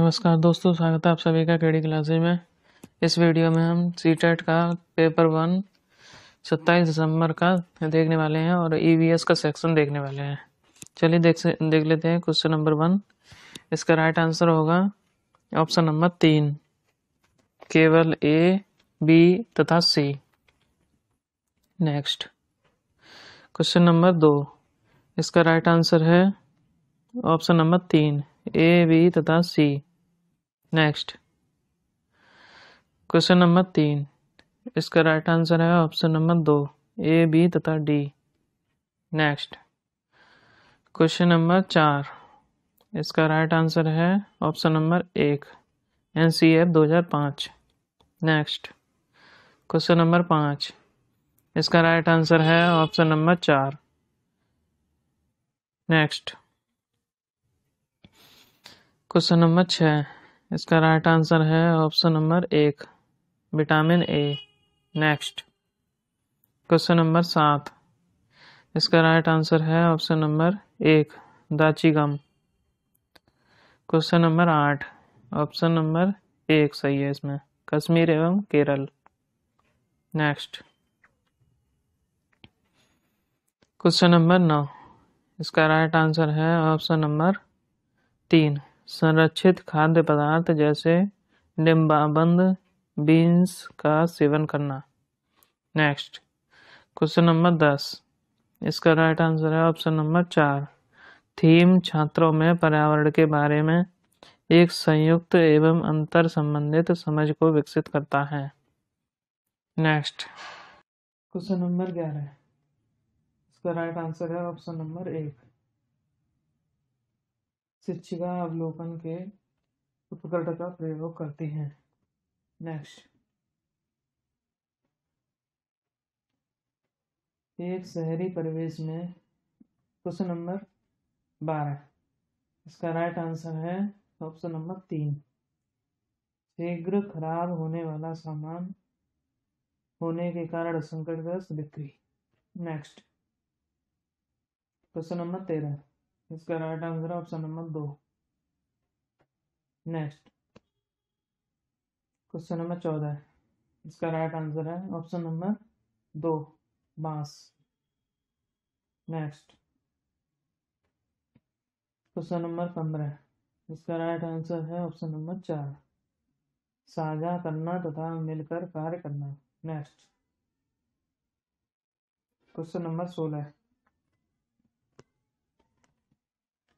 नमस्कार दोस्तों स्वागत है आप सभी का केडी क्लासेज में इस वीडियो में हम सी टेट e का पेपर वन सत्ताईस दिसंबर का देखने वाले हैं और ई e का सेक्शन देखने वाले हैं चलिए देख देख लेते हैं क्वेश्चन नंबर वन इसका राइट आंसर होगा ऑप्शन नंबर तीन केवल ए बी तथा सी नेक्स्ट क्वेश्चन नंबर दो इसका राइट आंसर है ऑप्शन नंबर तीन ए बी तथा सी नेक्स्ट क्वेश्चन नंबर तीन इसका राइट आंसर है ऑप्शन नंबर दो ए बी तथा डी नेक्स्ट क्वेश्चन नंबर चार इसका राइट आंसर है ऑप्शन नंबर एक एन सी एफ दो हज़ार पाँच नेक्स्ट क्वेश्चन नंबर पाँच इसका राइट आंसर है ऑप्शन नंबर चार नेक्स्ट क्वेश्चन नंबर छः इसका राइट आंसर है ऑप्शन नंबर एक vitamin A next question number सात इसका राइट आंसर है ऑप्शन नंबर एक दाची गम क्वेश्चन नंबर आठ ऑप्शन नंबर एक सही है इसमें कश्मीर एवं केरल नेक्स्ट क्वेश्चन नंबर नौ इसका राइट आंसर है ऑप्शन नंबर तीन संरक्षित खाद्य पदार्थ जैसे डिम्बाबंद बीन्स का सेवन करना नेक्स्ट क्वेश्चन नंबर दस इसका राइट आंसर है ऑप्शन नंबर चार थीम छात्रों में पर्यावरण के बारे में एक संयुक्त एवं अंतर संबंधित समझ को विकसित करता है नेक्स्ट क्वेश्चन नंबर ग्यारह इसका राइट आंसर है ऑप्शन नंबर एक शिक्षिका अवलोकन के उपकरण का प्रयोग करती हैं नेक्स्ट एक शहरी परिवेश में क्वेश्चन नंबर बारह इसका राइट आंसर है ऑप्शन नंबर तीन शीघ्र खराब होने वाला सामान होने के कारण संकटग्रस्त बिक्री नेक्स्ट क्वेश्चन नंबर तेरह इसका राइट आंसर है ऑप्शन नंबर दो नेक्स्ट क्वेश्चन नंबर चौदह इसका राइट आंसर है ऑप्शन नंबर दो बांस नेक्स्ट क्वेश्चन नंबर पंद्रह इसका राइट आंसर है ऑप्शन नंबर चार साझा करना तथा मिलकर कार्य करना नेक्स्ट क्वेश्चन नंबर सोलह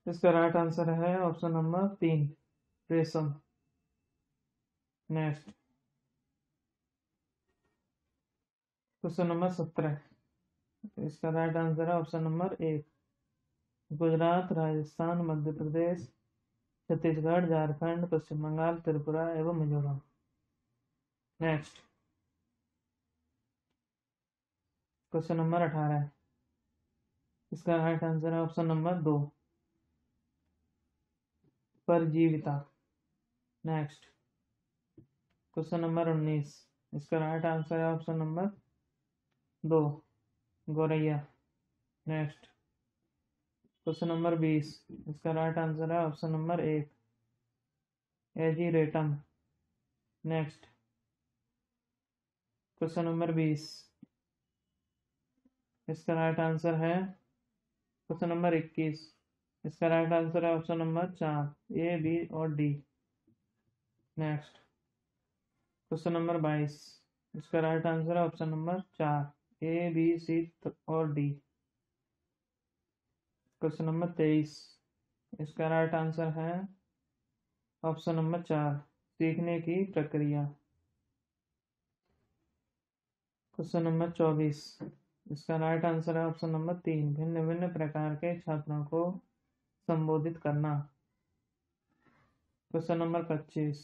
इसका राइट आंसर है ऑप्शन नंबर तीन रेशम नेक्स्ट क्वेश्चन नंबर सत्रह इसका राइट आंसर है ऑप्शन नंबर एक गुजरात राजस्थान मध्य प्रदेश छत्तीसगढ़ झारखंड पश्चिम बंगाल त्रिपुरा एवं मिजोरम नेक्स्ट क्वेश्चन नंबर अठारह इसका राइट आंसर है ऑप्शन नंबर दो परजीविता नेक्स्ट क्वेश्चन नंबर उन्नीस इसका राइट आंसर है ऑप्शन नंबर दो गोरैया नेक्स्ट क्वेश्चन नंबर बीस इसका राइट आंसर है ऑप्शन नंबर एक एजी रेटम नेक्स्ट क्वेश्चन नंबर बीस इसका राइट आंसर है क्वेश्चन नंबर इक्कीस इसका राइट आंसर है ऑप्शन नंबर चार ए बी और डी नेक्स्ट क्वेश्चन नंबर बाईस इसका राइट आंसर है ऑप्शन नंबर चार ए बी सी और डी क्वेश्चन नंबर तेईस इसका राइट आंसर है ऑप्शन नंबर चार सीखने की प्रक्रिया क्वेश्चन नंबर चौबीस इसका राइट आंसर है ऑप्शन नंबर तीन भिन्न भिन्न प्रकार के छात्रों को संबोधित करना क्वेश्चन नंबर पच्चीस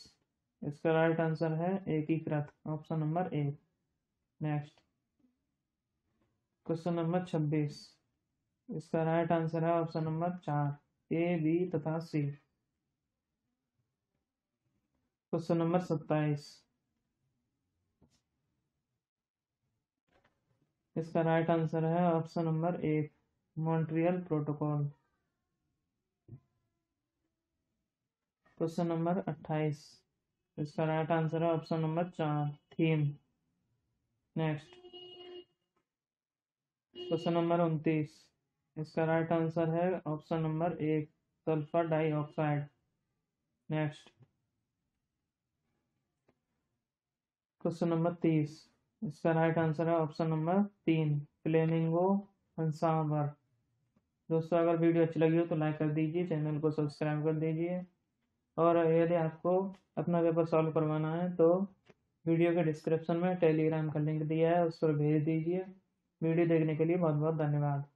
इसका राइट आंसर है एकीकृत option number A next question number छब्बीस इसका राइट आंसर है ऑप्शन नंबर चार ए बी तथा सी क्वेश्चन नंबर सत्ताईस इसका राइट आंसर है ऑप्शन नंबर एक मॉन्ट्रियल प्रोटोकॉल क्वेश्चन नंबर अट्ठाईस इसका राइट आंसर है ऑप्शन नंबर चार थीम नेक्स्ट क्वेश्चन नंबर उनतीस इसका राइट आंसर है ऑप्शन नंबर एक sulphur dioxide next question number तीस इसका राइट आंसर है ऑप्शन नंबर तीन फ्लेमिंगो दोस्तों अगर वीडियो अच्छी लगी हो तो लाइक कर दीजिए चैनल को सब्सक्राइब कर दीजिए और यदि आपको अपना पेपर सॉल्व करवाना है तो वीडियो के डिस्क्रिप्शन में टेलीग्राम का लिंक दिया है उस पर भेज दीजिए वीडियो देखने के लिए बहुत बहुत धन्यवाद